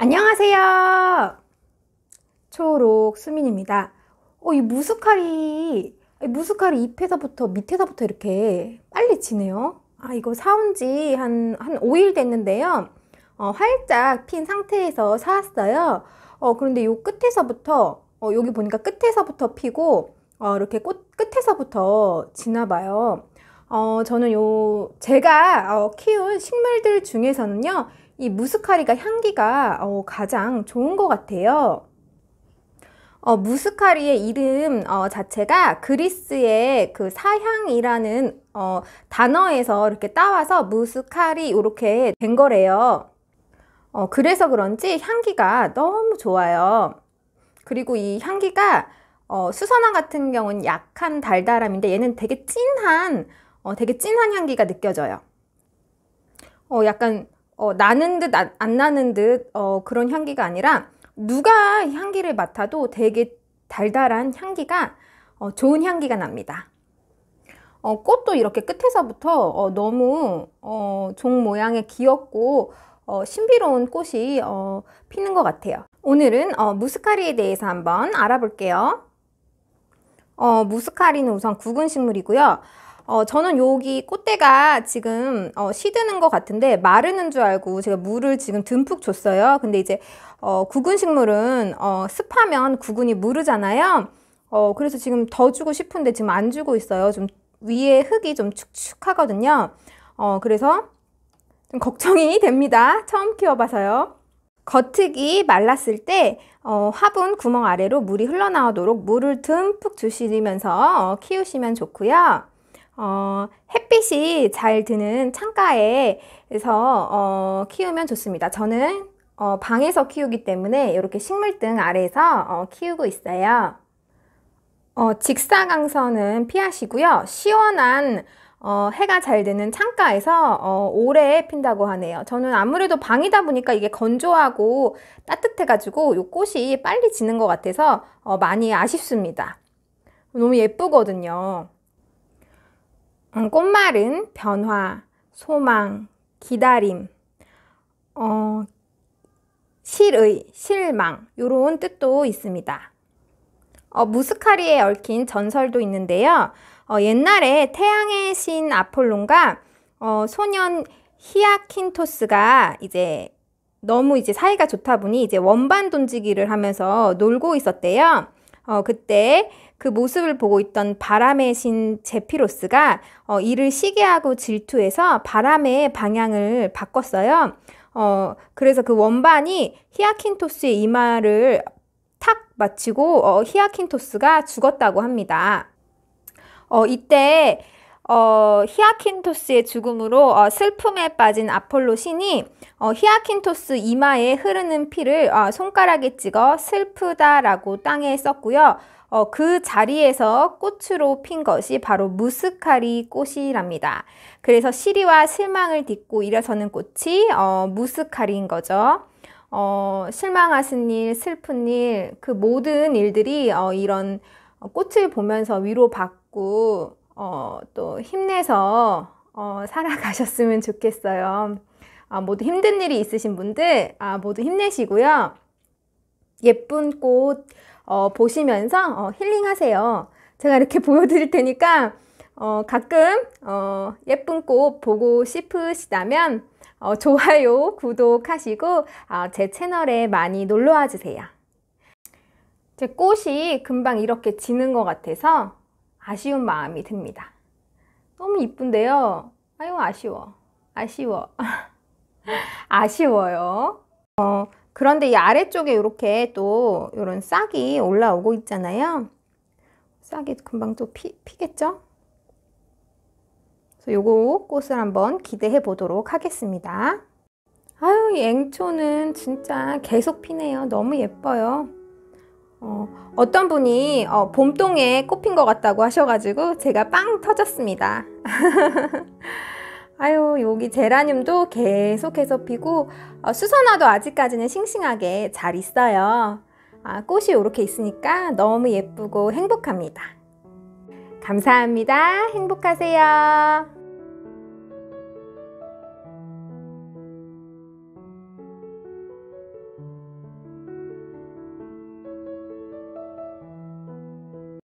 안녕하세요. 초록 수민입니다. 어, 이 무스칼이, 무스칼이 잎에서부터, 밑에서부터 이렇게 빨리 지네요. 아, 이거 사온 지 한, 한 5일 됐는데요. 어, 활짝 핀 상태에서 사왔어요. 어, 그런데 요 끝에서부터, 어, 여기 보니까 끝에서부터 피고, 어, 이렇게 꽃, 끝에서부터 지나봐요. 어, 저는 요, 제가 어, 키운 식물들 중에서는요, 이 무스카리가 향기가 어, 가장 좋은 것 같아요. 어, 무스카리의 이름 어, 자체가 그리스의 그 사향이라는 어, 단어에서 이렇게 따와서 무스카리 이렇게 된 거래요. 어, 그래서 그런지 향기가 너무 좋아요. 그리고 이 향기가 어, 수선화 같은 경우는 약한 달달함인데 얘는 되게 진한 어, 되게 진한 향기가 느껴져요. 어, 약간 어, 나는 듯, 안, 안 나는 듯 어, 그런 향기가 아니라 누가 향기를 맡아도 되게 달달한 향기가 어, 좋은 향기가 납니다. 어, 꽃도 이렇게 끝에서부터 어, 너무 어, 종 모양의 귀엽고 어, 신비로운 꽃이 어, 피는 것 같아요. 오늘은 어, 무스카리에 대해서 한번 알아볼게요. 어, 무스카리는 우선 구근 식물이고요. 어, 저는 여기 꽃대가 지금 어, 시드는 것 같은데 마르는 줄 알고 제가 물을 지금 듬뿍 줬어요. 근데 이제 어, 구근 식물은 어, 습하면 구근이 무르잖아요. 어, 그래서 지금 더 주고 싶은데 지금 안 주고 있어요. 좀 위에 흙이 좀 축축하거든요. 어, 그래서 좀 걱정이 됩니다. 처음 키워봐서요. 겉흙이 말랐을 때 어, 화분 구멍 아래로 물이 흘러나오도록 물을 듬뿍 주시면서 어, 키우시면 좋고요. 어, 햇빛이 잘 드는 창가에서 어, 키우면 좋습니다. 저는 어, 방에서 키우기 때문에 이렇게 식물등 아래에서 어, 키우고 있어요. 어, 직사광선은 피하시고요. 시원한 어, 해가 잘 드는 창가에서 오래 핀다고 하네요. 저는 아무래도 방이다 보니까 이게 건조하고 따뜻해가지고 이 꽃이 빨리 지는 것 같아서 많이 아쉽습니다. 너무 예쁘거든요. 음, 꽃말은 변화, 소망, 기다림, 어, 실의, 실망 요런 뜻도 있습니다. 어, 무스카리에 얽힌 전설도 있는데요. 어, 옛날에 태양의 신 아폴론과 어, 소년 히아킨토스가 이제 너무 이제 사이가 좋다 보니 이제 원반 돈지기를 하면서 놀고 있었대요. 어, 그때 그 모습을 보고 있던 바람의 신 제피로스가 어, 이를 시기하고 질투해서 바람의 방향을 바꿨어요. 어, 그래서 그 원반이 히아킨토스의 이마를 탁맞히고 어, 히아킨토스가 죽었다고 합니다. 어, 이때 어, 히아킨토스의 죽음으로 어, 슬픔에 빠진 아폴로 신이 어, 히아킨토스 이마에 흐르는 피를 어, 손가락에 찍어 슬프다라고 땅에 썼고요. 어, 그 자리에서 꽃으로 핀 것이 바로 무스카리 꽃이랍니다. 그래서 시리와 실망을 딛고 일어서는 꽃이 어, 무스카리인 거죠. 어, 실망하신 일, 슬픈 일, 그 모든 일들이 어, 이런 꽃을 보면서 위로받고 어, 또 힘내서 어, 살아가셨으면 좋겠어요. 아, 모두 힘든 일이 있으신 분들, 아, 모두 힘내시고요. 예쁜 꽃 어, 보시면서 어, 힐링하세요. 제가 이렇게 보여드릴 테니까 어, 가끔 어, 예쁜 꽃 보고 싶으시다면 어, 좋아요, 구독하시고 어, 제 채널에 많이 놀러와 주세요. 제 꽃이 금방 이렇게 지는 것 같아서 아쉬운 마음이 듭니다. 너무 이쁜데요. 아유, 아쉬워. 아쉬워. 아쉬워요. 어, 그런데 이 아래쪽에 이렇게 또 이런 싹이 올라오고 있잖아요. 싹이 금방 또 피, 피겠죠? 그래서 요거 꽃을 한번 기대해 보도록 하겠습니다. 아유, 이 앵초는 진짜 계속 피네요. 너무 예뻐요. 어, 어떤 분이 어, 봄동에 꽃핀 것 같다고 하셔가지고 제가 빵 터졌습니다. 아유 여기 제라늄도 계속해서 피고 어, 수선화도 아직까지는 싱싱하게 잘 있어요. 아, 꽃이 이렇게 있으니까 너무 예쁘고 행복합니다. 감사합니다. 행복하세요.